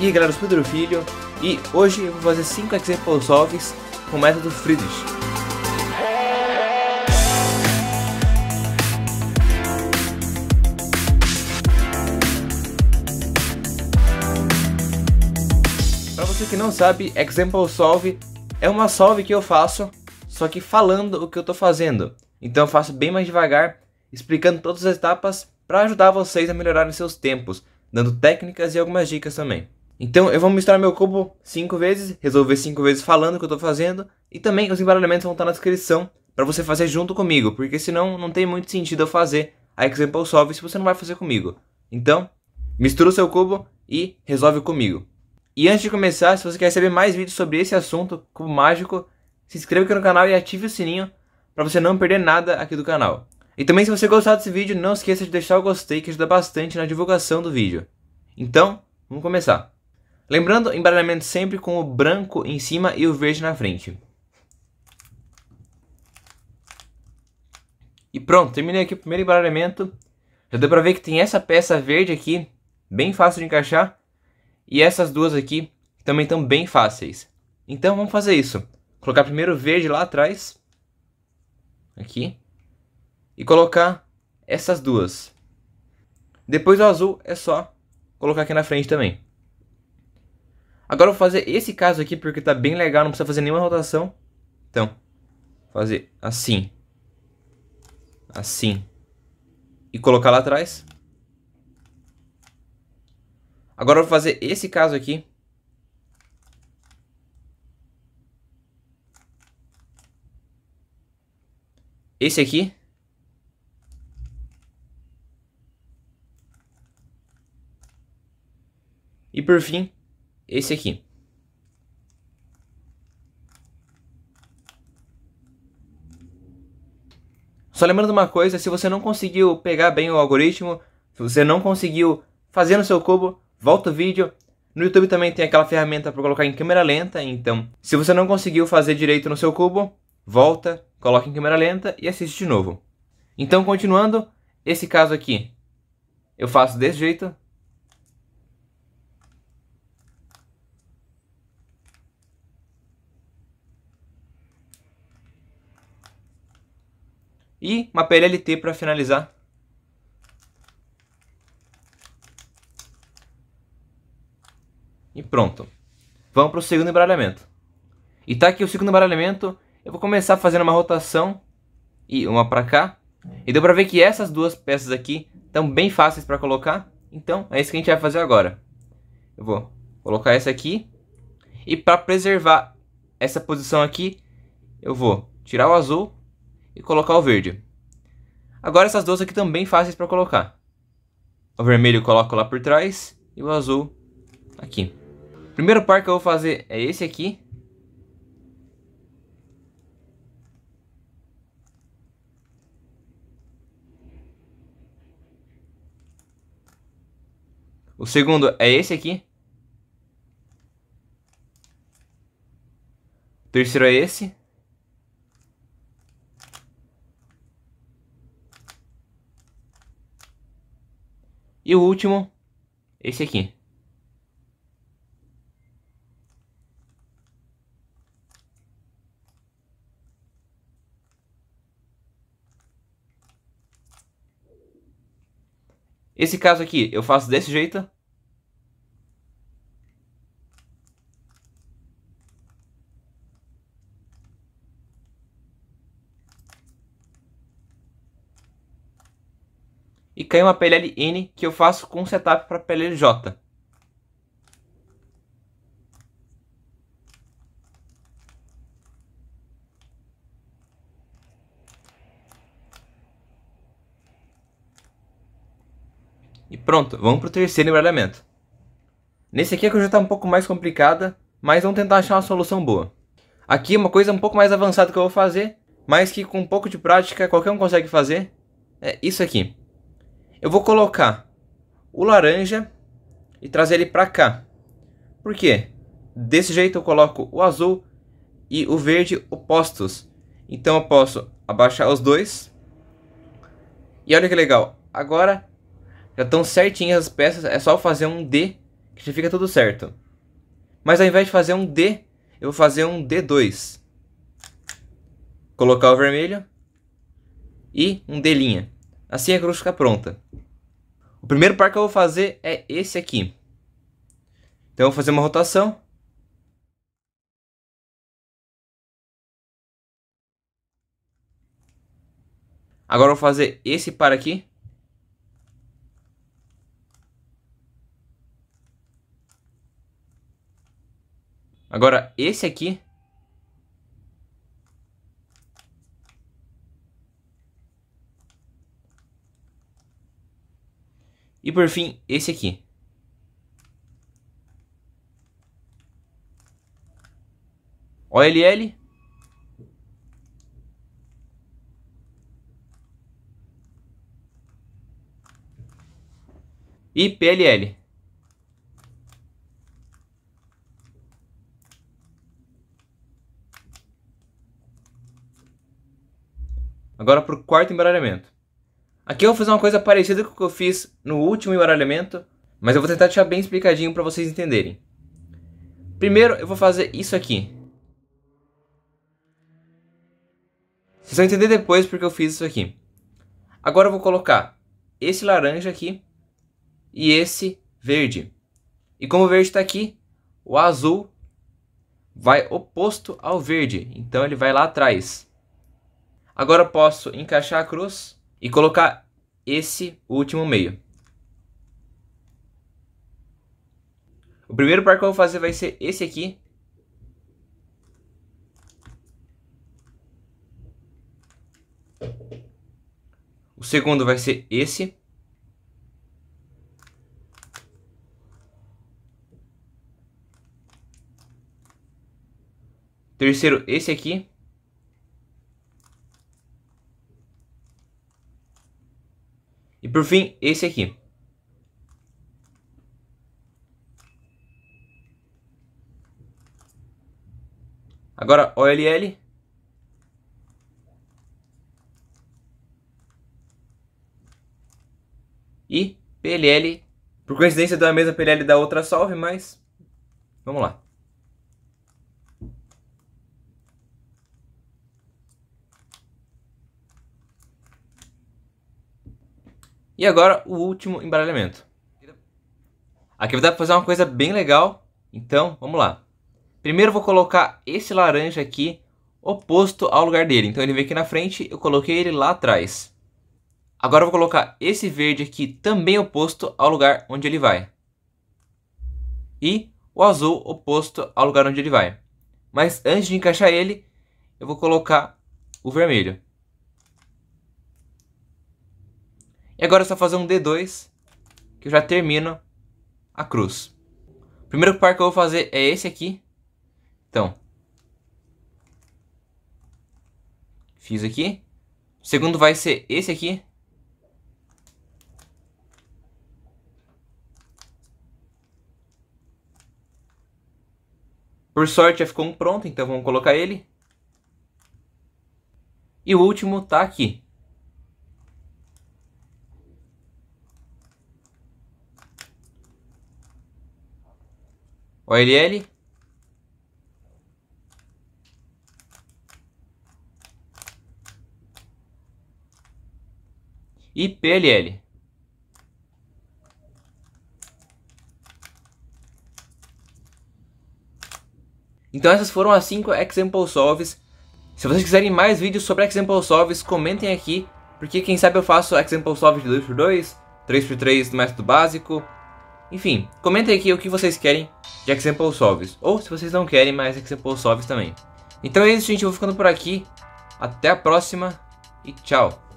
E aí galera, eu sou Pedro Filho e hoje eu vou fazer 5 Example solves com o método Friedrich. Para você que não sabe, example solve é uma solve que eu faço, só que falando o que eu estou fazendo. Então eu faço bem mais devagar, explicando todas as etapas para ajudar vocês a melhorarem seus tempos, dando técnicas e algumas dicas também. Então eu vou misturar meu cubo 5 vezes, resolver 5 vezes falando o que eu estou fazendo, e também os embaralhamentos vão estar na descrição para você fazer junto comigo, porque senão não tem muito sentido eu fazer a Example Solve se você não vai fazer comigo. Então, mistura o seu cubo e resolve comigo. E antes de começar, se você quer receber mais vídeos sobre esse assunto, cubo mágico, se inscreva aqui no canal e ative o sininho para você não perder nada aqui do canal. E também se você gostar desse vídeo, não esqueça de deixar o gostei que ajuda bastante na divulgação do vídeo. Então, vamos começar. Lembrando, embaralhamento sempre com o branco em cima e o verde na frente. E pronto, terminei aqui o primeiro embaralhamento. Já deu pra ver que tem essa peça verde aqui, bem fácil de encaixar. E essas duas aqui também estão bem fáceis. Então vamos fazer isso. Colocar primeiro o verde lá atrás. Aqui. E colocar essas duas. Depois o azul é só colocar aqui na frente também. Agora eu vou fazer esse caso aqui porque tá bem legal, não precisa fazer nenhuma rotação. Então, fazer assim. Assim. E colocar lá atrás. Agora eu vou fazer esse caso aqui. Esse aqui. E por fim, esse aqui. Só lembrando uma coisa, se você não conseguiu pegar bem o algoritmo, se você não conseguiu fazer no seu cubo, volta o vídeo. No YouTube também tem aquela ferramenta para colocar em câmera lenta, então se você não conseguiu fazer direito no seu cubo, volta, coloca em câmera lenta e assiste de novo. Então, continuando, esse caso aqui, eu faço desse jeito, E uma PLLT para finalizar. E pronto. Vamos para o segundo embaralhamento. E tá aqui o segundo embaralhamento. Eu vou começar fazendo uma rotação e uma para cá. E deu para ver que essas duas peças aqui estão bem fáceis para colocar. Então é isso que a gente vai fazer agora. Eu vou colocar essa aqui. E para preservar essa posição aqui, eu vou tirar o azul e colocar o verde. Agora essas duas aqui também fáceis para colocar. O vermelho eu coloco lá por trás e o azul aqui. O primeiro par que eu vou fazer é esse aqui. O segundo é esse aqui. O terceiro é esse. E o último, esse aqui. Esse caso aqui eu faço desse jeito. coloquei uma PLLN que eu faço com setup para PLLJ. E pronto, vamos para o terceiro embaralhamento. Nesse aqui é a coisa está um pouco mais complicada, mas vamos tentar achar uma solução boa. Aqui uma coisa um pouco mais avançada que eu vou fazer, mas que com um pouco de prática qualquer um consegue fazer, é isso aqui eu vou colocar o laranja e trazer ele para cá. Por quê? Desse jeito eu coloco o azul e o verde opostos. Então eu posso abaixar os dois. E olha que legal. Agora já estão certinhas as peças. É só fazer um D que já fica tudo certo. Mas ao invés de fazer um D, eu vou fazer um D2. Colocar o vermelho e um D linha. Assim a cruz fica pronta. O primeiro par que eu vou fazer é esse aqui. Então eu vou fazer uma rotação. Agora eu vou fazer esse par aqui. Agora esse aqui. E por fim, esse aqui. OLL. E PLL. Agora para o quarto embaralhamento. Aqui eu vou fazer uma coisa parecida com o que eu fiz no último embaralhamento, mas eu vou tentar deixar bem explicadinho para vocês entenderem. Primeiro eu vou fazer isso aqui. Vocês vão entender depois porque eu fiz isso aqui. Agora eu vou colocar esse laranja aqui e esse verde. E como o verde está aqui, o azul vai oposto ao verde, então ele vai lá atrás. Agora eu posso encaixar a cruz e colocar esse último meio. O primeiro par que eu vou fazer vai ser esse aqui. O segundo vai ser esse. Terceiro, esse aqui. E por fim, esse aqui. Agora, OLL. E PLL. Por coincidência, deu a mesma PLL da outra solve, mas... Vamos lá. E agora o último embaralhamento. Aqui vai dar para fazer uma coisa bem legal, então vamos lá. Primeiro vou colocar esse laranja aqui oposto ao lugar dele. Então ele veio aqui na frente, eu coloquei ele lá atrás. Agora eu vou colocar esse verde aqui também oposto ao lugar onde ele vai. E o azul oposto ao lugar onde ele vai. Mas antes de encaixar ele, eu vou colocar o vermelho. E agora é só fazer um D2, que eu já termino a cruz. O primeiro par que eu vou fazer é esse aqui. Então. Fiz aqui. O segundo vai ser esse aqui. Por sorte já ficou um pronto, então vamos colocar ele. E o último tá aqui. OLL. E PLL. Então essas foram as 5 example solves. Se vocês quiserem mais vídeos sobre example solves, comentem aqui, porque quem sabe eu faço example solves de 2x2, 3x3 mais método básico, enfim, comentem aqui o que vocês querem de Example Solves. Ou se vocês não querem mais Example Solves também. Então é isso, gente. Eu vou ficando por aqui. Até a próxima e tchau.